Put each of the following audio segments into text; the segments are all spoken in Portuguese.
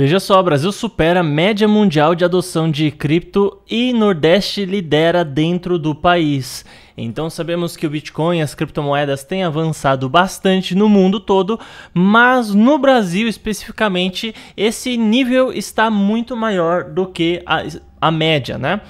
Veja só, Brasil supera a média mundial de adoção de cripto e Nordeste lidera dentro do país. Então sabemos que o Bitcoin e as criptomoedas têm avançado bastante no mundo todo, mas no Brasil especificamente esse nível está muito maior do que a, a média, né?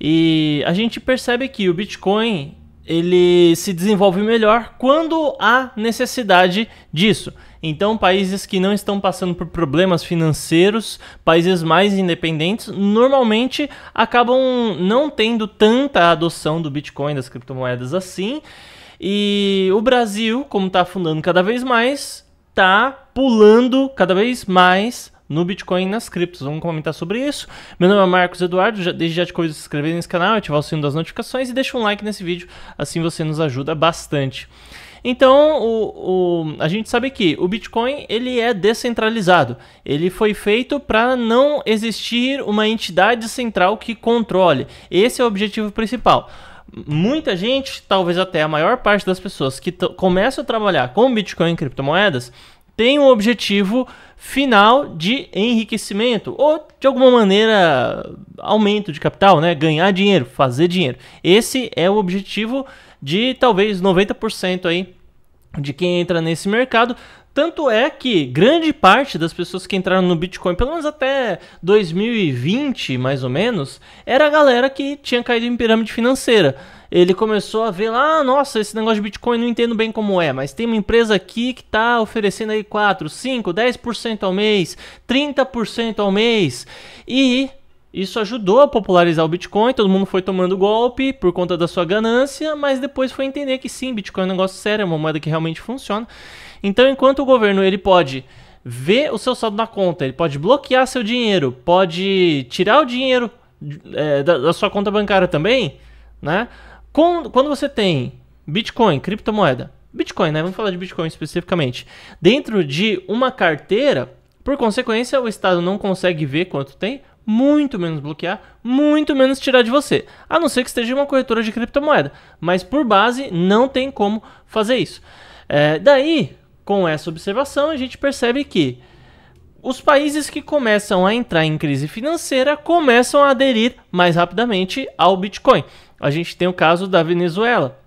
E a gente percebe que o Bitcoin ele se desenvolve melhor quando há necessidade disso. Então, países que não estão passando por problemas financeiros, países mais independentes, normalmente acabam não tendo tanta adoção do Bitcoin, das criptomoedas assim. E o Brasil, como está afundando cada vez mais, está pulando cada vez mais no Bitcoin e nas criptos. Vamos comentar sobre isso. Meu nome é Marcos Eduardo, já, desde já te convido a se inscrever nesse canal, ativar o sino das notificações e deixa um like nesse vídeo, assim você nos ajuda bastante. Então, o, o, a gente sabe que o Bitcoin ele é descentralizado. Ele foi feito para não existir uma entidade central que controle. Esse é o objetivo principal muita gente, talvez até a maior parte das pessoas que começam a trabalhar com Bitcoin e criptomoedas, tem um objetivo final de enriquecimento ou de alguma maneira aumento de capital, né? ganhar dinheiro, fazer dinheiro. Esse é o objetivo de talvez 90% aí de quem entra nesse mercado. Tanto é que grande parte das pessoas que entraram no Bitcoin, pelo menos até 2020, mais ou menos, era a galera que tinha caído em pirâmide financeira. Ele começou a ver lá, ah, nossa, esse negócio de Bitcoin não entendo bem como é, mas tem uma empresa aqui que está oferecendo aí 4, 5, 10% ao mês, 30% ao mês. E isso ajudou a popularizar o Bitcoin, todo mundo foi tomando golpe por conta da sua ganância, mas depois foi entender que sim, Bitcoin é um negócio sério, é uma moeda que realmente funciona. Então, enquanto o governo ele pode ver o seu saldo na conta, ele pode bloquear seu dinheiro, pode tirar o dinheiro é, da, da, sua conta bancária também, né? quando você tem Bitcoin, criptomoeda, Bitcoin, né? Vamos falar de Bitcoin especificamente. Dentro de uma carteira, por consequência, o Estado não consegue ver quanto tem, muito menos bloquear, muito menos tirar de você, a não ser que esteja uma corretora de criptomoeda. Mas por base não tem como fazer isso. É, daí, com essa observação, a gente percebe que os países que começam a entrar em crise financeira começam a aderir mais rapidamente ao Bitcoin. A gente tem o caso da Venezuela.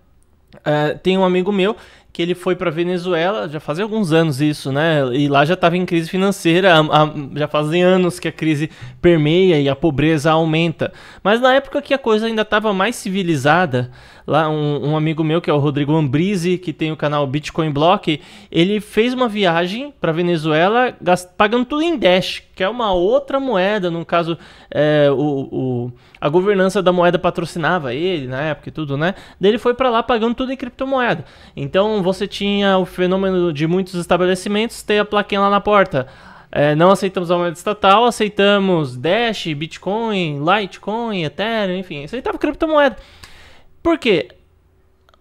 É, tem um amigo meu que ele foi para Venezuela, já fazia alguns anos isso, né? E lá já estava em crise financeira, a, a, já fazem anos que a crise permeia e a pobreza aumenta. Mas na época que a coisa ainda estava mais civilizada, lá um, um, amigo meu que é o Rodrigo Ambrise, que tem o canal Bitcoin Block, ele fez uma viagem para Venezuela gast... pagando tudo em Dash, que é uma outra moeda, no caso é, o, o, a governança da moeda patrocinava ele na época e tudo, né? Daí ele foi para lá pagando tudo em criptomoeda. Então você tinha o fenômeno de muitos estabelecimentos ter a plaquinha lá na porta. É, não aceitamos a moeda estatal, aceitamos Dash, Bitcoin, Litecoin, Ethereum, enfim, aceitava criptomoeda. Por quê?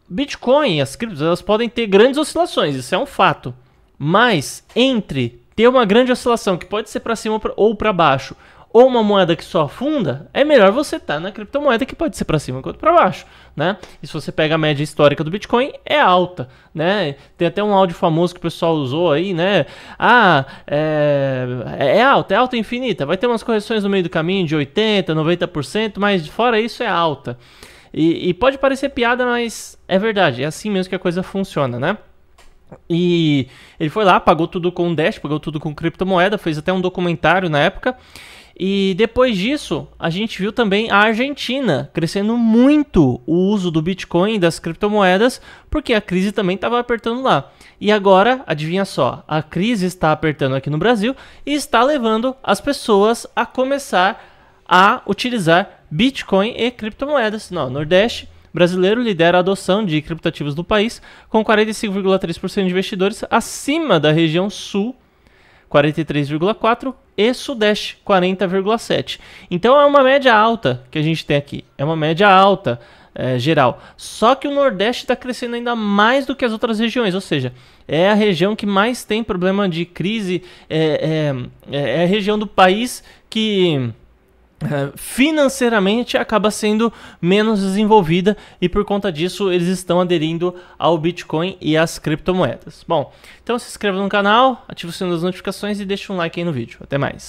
Bitcoin, as criptos, elas podem ter grandes oscilações, isso é um fato. Mas entre ter uma grande oscilação que pode ser para cima ou para baixo, ou uma moeda que só afunda, é melhor você estar tá na criptomoeda que pode ser para cima quanto para baixo, né? E se você pega a média histórica do Bitcoin, é alta, né? Tem até um áudio famoso que o pessoal usou aí, né? Ah, é, é, é alta, é alta infinita. Vai ter umas correções no meio do caminho de 80%, 90%, mas fora isso é alta. E, e pode parecer piada, mas é verdade, é assim mesmo que a coisa funciona, né? E ele foi lá, pagou tudo com Dash, pagou tudo com criptomoeda, fez até um documentário na época. E depois disso, a gente viu também a Argentina crescendo muito o uso do Bitcoin e das criptomoedas, porque a crise também estava apertando lá. E agora, adivinha só, a crise está apertando aqui no Brasil e está levando as pessoas a começar a utilizar Bitcoin e criptomoedas. No Nordeste, brasileiro lidera a adoção de criptativos do país, com 45,3% de investidores acima da região sul 43,4 e Sudeste 40,7. Então é uma média alta que a gente tem aqui. É uma média alta é, geral. Só que o Nordeste está crescendo ainda mais do que as outras regiões, ou seja, é a região que mais tem problema de crise, é, é, é a região do país que é, financeiramente acaba sendo menos desenvolvida e por conta disso eles estão aderindo ao Bitcoin e às criptomoedas. Bom, então se inscreva no canal, ative o sininho das notificações e deixe um like aí no vídeo. Até mais.